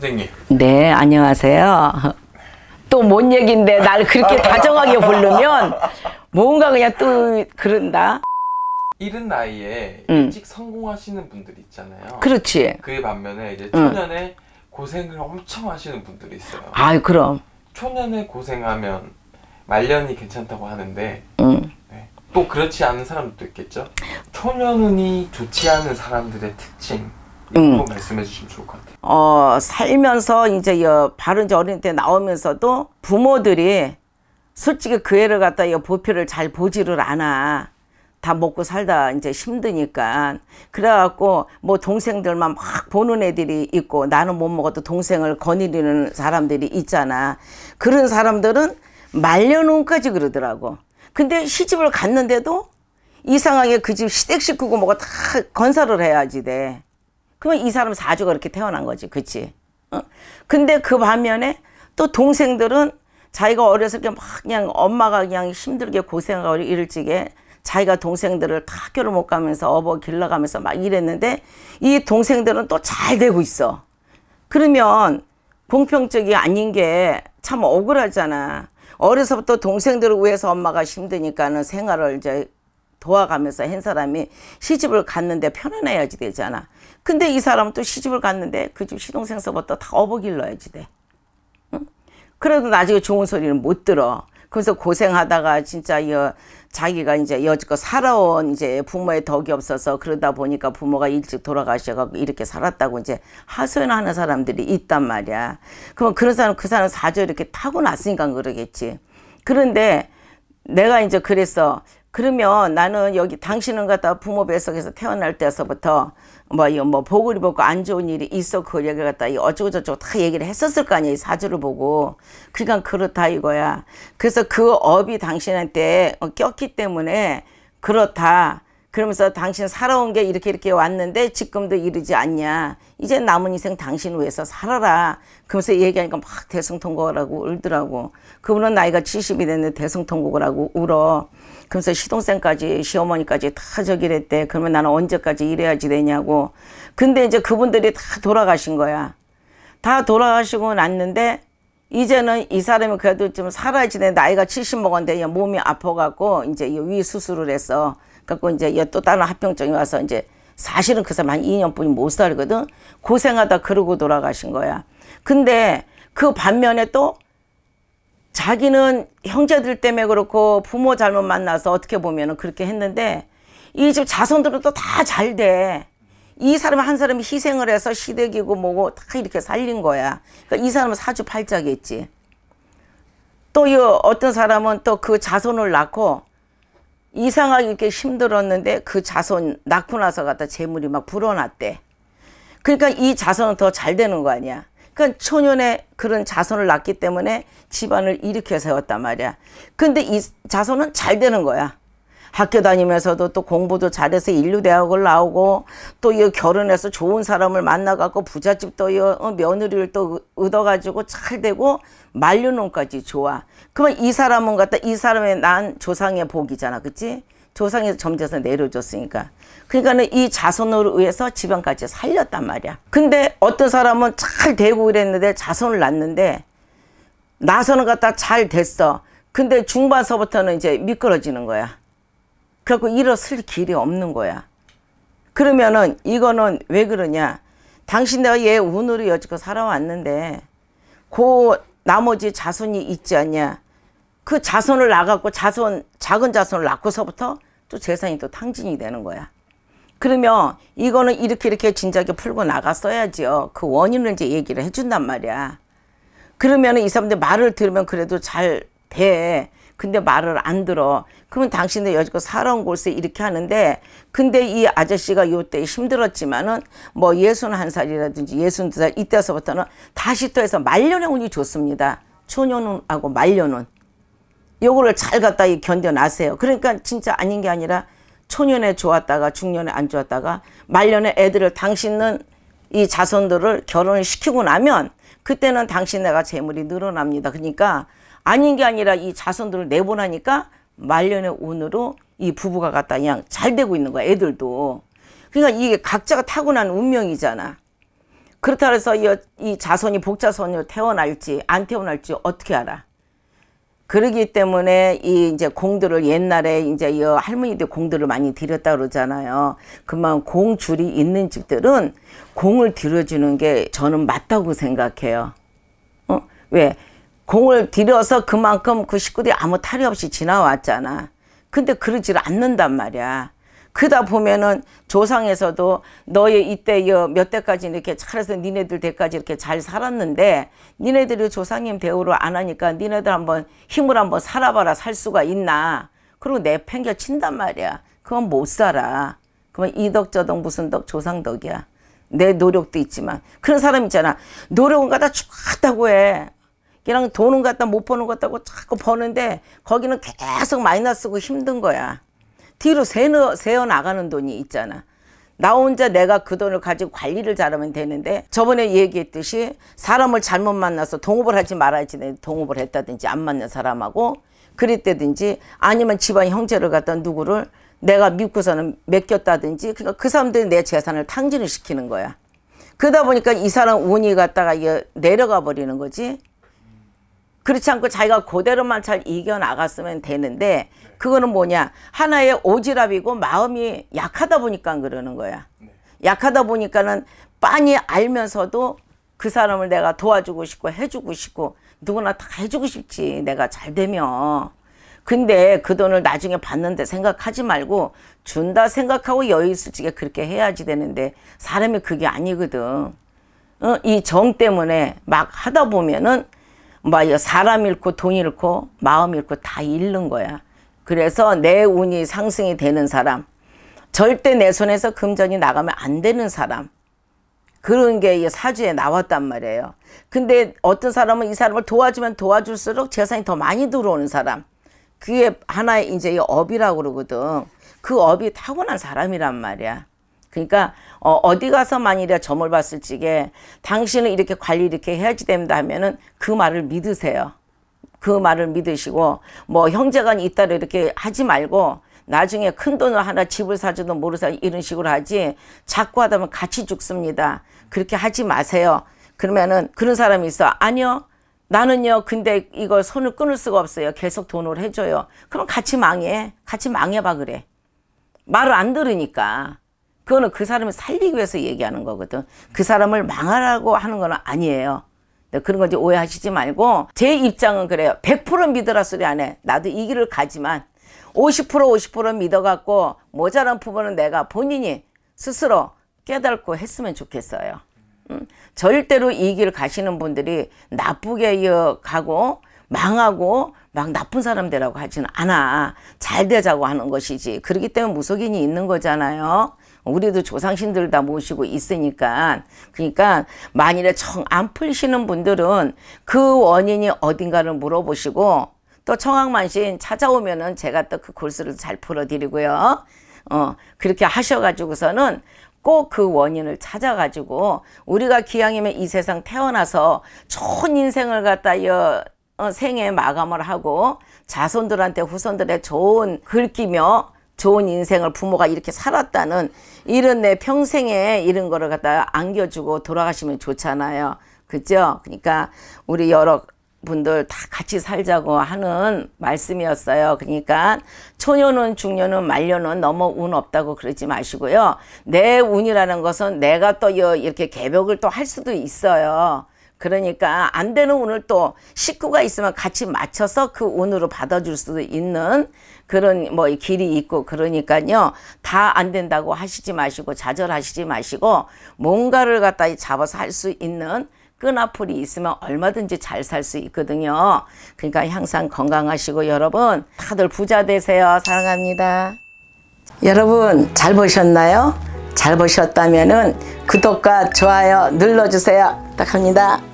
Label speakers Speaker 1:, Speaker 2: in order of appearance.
Speaker 1: 선생님. 네, 안녕하세요. 또 뭔 얘긴데 날 그렇게 다정하게 부르면 뭔가 그냥 또 그런다. 이른 나이에 음. 일찍 성공하시는 분들 있잖아요. 그렇지. 그 반면에 이제 음. 초년에 음. 고생을 엄청 하시는 분들이 있어요. 아, 그럼. 초년에 고생하면 말년이 괜찮다고 하는데 음. 네. 또 그렇지 않은 사람도 있겠죠. 초년운이 좋지 않은 사람들의 특징. 음. 말씀해 주시면 좋을 것 같아요. 어, 살면서 이제 여, 바로 이제 어린 때 나오면서도 부모들이 솔직히 그 애를 갖다 이 보필을 잘 보지를 않아. 다 먹고 살다 이제 힘드니까 그래갖고 뭐 동생들만 막 보는 애들이 있고 나는 못 먹어도 동생을 거느리는 사람들이 있잖아 그런 사람들은 말려놓은까지 그러더라고 근데 시집을 갔는데도 이상하게 그 집 시댁 식구고 뭐가 다 건사를 해야지 돼 그러면 이 사람 사주가 그렇게 태어난 거지. 그치? 어? 근데 그 반면에 또 동생들은 자기가 어렸을 때막 그냥 엄마가 그냥 힘들게 고생하고 일찍에 자기가 동생들을 다 학교를 못 가면서 어버 길러가면서 막 이랬는데 이 동생들은 또 잘 되고 있어. 그러면 공평적이 아닌 게 참 억울하잖아. 어려서부터 동생들을 위해서 엄마가 힘드니까는 생활을 이제 도와가면서 한 사람이 시집을 갔는데 편안해야지 되잖아. 근데 이 사람은 또 시집을 갔는데 그 집 시동생 서부터 다 어버길 러야지 돼. 응? 그래도 나중에 좋은 소리는 못 들어. 그래서 고생하다가 진짜 여, 자기가 이제 여지껏 그 살아온 이제 부모의 덕이 없어서 그러다 보니까 부모가 일찍 돌아가셔가지고 이렇게 살았다고 이제 하소연하는 사람들이 있단 말이야. 그면 그런 사람 은그 사람 사저 이렇게 타고 났으니까 그러겠지. 그런데 내가 이제 그래서 그러면 나는 여기 당신은 갖다 부모 뱃속에서 태어날 때서부터 뭐 이거 뭐 복을 입었고 안 좋은 일이 있어 그 얘기를 갖다 이 어쩌고 저쩌고 다 얘기를 했었을 거 아니에요 사주를 보고 그러니까 그렇다 이거야 그래서 그 업이 당신한테 어, 꼈기 때문에 그렇다 그러면서 당신 살아온 게 이렇게 이렇게 왔는데 지금도 이르지 않냐 이제 남은 인생 당신 위해서 살아라 그러면서 얘기하니까 막 대성통곡을 하고 울더라고 그분은 나이가 70이 됐는데 대성통곡을 하고 울어 그래서 시동생까지 시어머니까지 다 저기랬대. 그러면 나는 언제까지 일해야지 되냐고. 근데 이제 그분들이 다 돌아가신 거야. 다 돌아가시고 났는데 이제는 이 사람이 그래도 좀 살아지네 야 나이가 70 먹었는데 몸이 아파갖고 이제 위 수술을 했어. 그래 갖고 이제 또 다른 합병증이 와서 이제 사실은 그 사람 한 2년뿐이 못 살거든. 고생하다 그러고 돌아가신 거야. 근데 그 반면에 또 자기는 형제들 때문에 그렇고 부모 잘못 만나서 어떻게 보면 은 그렇게 했는데 이 집 자손들은 또 다 잘 돼. 이 사람 한 사람이 희생을 해서 시댁이고 뭐고 다 이렇게 살린 거야. 그러니까 이 사람은 사주팔자겠지. 또이 어떤 사람은 또 그 자손을 낳고 이상하게 이렇게 힘들었는데 그 자손 낳고 나서 갖다 재물이 막 불어났대. 그러니까 이 자손은 더 잘 되는 거 아니야. 그러니까 초년에 그런 자손을 낳기 때문에 집안을 일으켜 세웠단 말이야. 근데 이 자손은 잘 되는 거야. 학교 다니면서도 또 공부도 잘해서 인류 대학을 나오고 또 이 결혼해서 좋은 사람을 만나갖고 부잣집도 이 어, 며느리를 또 얻어가지고 잘 되고 만류론까지 좋아. 그러면 이 사람은 갖다 이 사람의 난 조상의 복이잖아, 그치 조상에서 점져서 내려줬으니까. 그러니까는 이 자손으로 의해서 지방까지 살렸단 말이야. 근데 어떤 사람은 잘 되고 그랬는데 자손을 낳는데 나서는 갖다 잘 됐어. 근데 중반서부터는 이제 미끄러지는 거야. 그래갖고 일어설 길이 없는 거야. 그러면은 이거는 왜 그러냐. 당신 내가 얘 운으로 여지껏 살아왔는데 그 나머지 자손이 있지 않냐. 그 자손을 낳았고 자손 작은 자손을 낳고서부터 또 재산이 또 탕진이 되는 거야. 그러면 이거는 이렇게 이렇게 진작에 풀고 나갔어야지요. 그 원인을 이제 얘기를 해준단 말이야. 그러면 이 사람들 말을 들으면 그래도 잘 돼. 근데 말을 안 들어. 그러면 당신들 여지껏 살아온 곳에 이렇게 하는데 근데 이 아저씨가 요 때 힘들었지만은 뭐 예순 한 살이라든지 예순 두살 이때서부터는 다시 또 해서 말년에 운이 좋습니다. 초년운하고 말년운. 요거를 잘 갖다 견뎌놨어요. 그러니까 진짜 아닌 게 아니라 초년에 좋았다가 중년에 안 좋았다가 말년에 애들을 당신은 이 자손들을 결혼을 시키고 나면 그때는 당신내가 재물이 늘어납니다. 그러니까 아닌 게 아니라 이 자손들을 내보내니까 말년에 운으로 이 부부가 갖다 그냥 잘 되고 있는 거야 애들도 그러니까 이게 각자가 타고난 운명이잖아 그렇다 해서 이, 이 자손이 복자손으로 태어날지 안 태어날지 어떻게 알아 그러기 때문에 이 이제 공들을 옛날에 이제 이 할머니들 공들을 많이 들였다 그러잖아요. 그만 공줄이 있는 집들은 공을 들여주는 게 저는 맞다고 생각해요. 어? 왜? 공을 들여서 그만큼 그 식구들이 아무 탈이 없이 지나왔잖아. 근데 그러지를 않는단 말이야. 그다 보면은 조상에서도 너의 이때 몇 대까지 이렇게 잘해서 니네들 때까지 이렇게 잘 살았는데 니네들이 조상님 대우를 안 하니까 니네들 한번 힘을 한번 살아봐라 살 수가 있나 그리고 내팽겨 친단 말이야 그건 못 살아 그러면 이덕저덕 무슨 덕 조상덕이야 내 노력도 있지만 그런 사람 있잖아 노력은 갖다 죽었다고 해 그냥 돈은 갖다 못 버는 것 같다고 자꾸 버는데 거기는 계속 마이너스고 힘든 거야 뒤로 세어, 세어 나가는 돈이 있잖아. 나 혼자 내가 그 돈을 가지고 관리를 잘하면 되는데 저번에 얘기했듯이 사람을 잘못 만나서 동업을 하지 말아야지 동업을 했다든지 안 맞는 사람하고 그랬다든지 아니면 집안 형제를 갖다 누구를 내가 믿고서는 맡겼다든지 그러니까 그 사람들이 내 재산을 탕진을 시키는 거야. 그러다 보니까 이 사람 운이 갖다가 이게 내려가 버리는 거지. 그렇지 않고 자기가 그대로만 잘 이겨나갔으면 되는데 그거는 뭐냐 하나의 오지랖이고 마음이 약하다 보니까 그러는 거야 네. 약하다 보니까는 빤히 알면서도 그 사람을 내가 도와주고 싶고 해주고 싶고 누구나 다 해주고 싶지 내가 잘 되면 근데 그 돈을 나중에 받는데 생각하지 말고 준다 생각하고 여유 있을지게 그렇게 해야지 되는데 사람이 그게 아니거든 어? 이정 때문에 막 하다 보면은 뭐야 사람 잃고 돈 잃고 마음 잃고 다 잃는 거야. 그래서 내 운이 상승이 되는 사람 절대 내 손에서 금전이 나가면 안 되는 사람 그런 게 이 사주에 나왔단 말이에요. 근데 어떤 사람은 이 사람을 도와주면 도와줄수록 재산이 더 많이 들어오는 사람 그게 하나의 이제 이 업이라고 그러거든. 그 업이 타고난 사람이란 말이야. 그러니까 어, 디 가서 만일에 점을 봤을 적에 당신은 이렇게 관리 이렇게 해야지 됩다 하면은 그 말을 믿으세요. 그 말을 믿으시고 뭐 형제간이 있다를 이렇게 하지 말고 나중에 큰 돈을 하나 집을 사줘도 모르사 이런 식으로 하지 자꾸 하다 보면 같이 죽습니다. 그렇게 하지 마세요. 그러면은 그런 사람이 있어. 아니요. 나는요, 근데 이거 손을 끊을 수가 없어요. 계속 돈을 해줘요. 그럼 같이 망해. 같이 망해봐, 그래. 말을 안 들으니까. 그거는 그 사람을 살리기 위해서 얘기하는 거거든. 그 사람을 망하라고 하는 건 아니에요. 네, 그런 건지 오해하시지 말고 제 입장은 그래요. 100% 믿으라 소리 안 해. 나도 이 길을 가지만 50% 50% 믿어갖고 모자란 부분은 내가 본인이 스스로 깨닫고 했으면 좋겠어요. 음, 절대로 이 길 가시는 분들이 나쁘게 가고 망하고 막 나쁜 사람 되라고 하지는 않아. 잘 되자고 하는 것이지. 그렇기 때문에 무속인이 있는 거잖아요. 우리도 조상신들 다 모시고 있으니까 그러니까 만일에 청 안 풀리시는 분들은 그 원인이 어딘가를 물어보시고 또 청학만신 찾아오면은 제가 또 그 골수를 잘 풀어드리고요. 어 그렇게 하셔가지고서는 꼭 그 원인을 찾아가지고 우리가 기왕이면 이 세상 태어나서 좋은 인생을 갖다 여 어, 생애 마감을 하고 자손들한테 후손들의 좋은 글기며 좋은 인생을 부모가 이렇게 살았다는 이런 내 평생에 이런 거를 갖다 안겨주고 돌아가시면 좋잖아요. 그죠? 그러니까 우리 여러 분들 다 같이 살자고 하는 말씀이었어요. 그러니까 초년은 중년은 말년은 너무 운 없다고 그러지 마시고요. 내 운이라는 것은 내가 또 이렇게 개벽을 또 할 수도 있어요. 그러니까 안 되는 운을 또 식구가 있으면 같이 맞춰서 그 운으로 받아줄 수도 있는 그런 뭐 길이 있고 그러니까요. 다 안 된다고 하시지 마시고 좌절하시지 마시고 뭔가를 갖다 잡아서 할 수 있는 끈앞풀이 있으면 얼마든지 잘 살 수 있거든요. 그러니까 항상 건강하시고 여러분 다들 부자 되세요. 사랑합니다. 여러분 잘 보셨나요? 잘 보셨다면 은 구독과 좋아요 눌러주세요. 부탁합니다.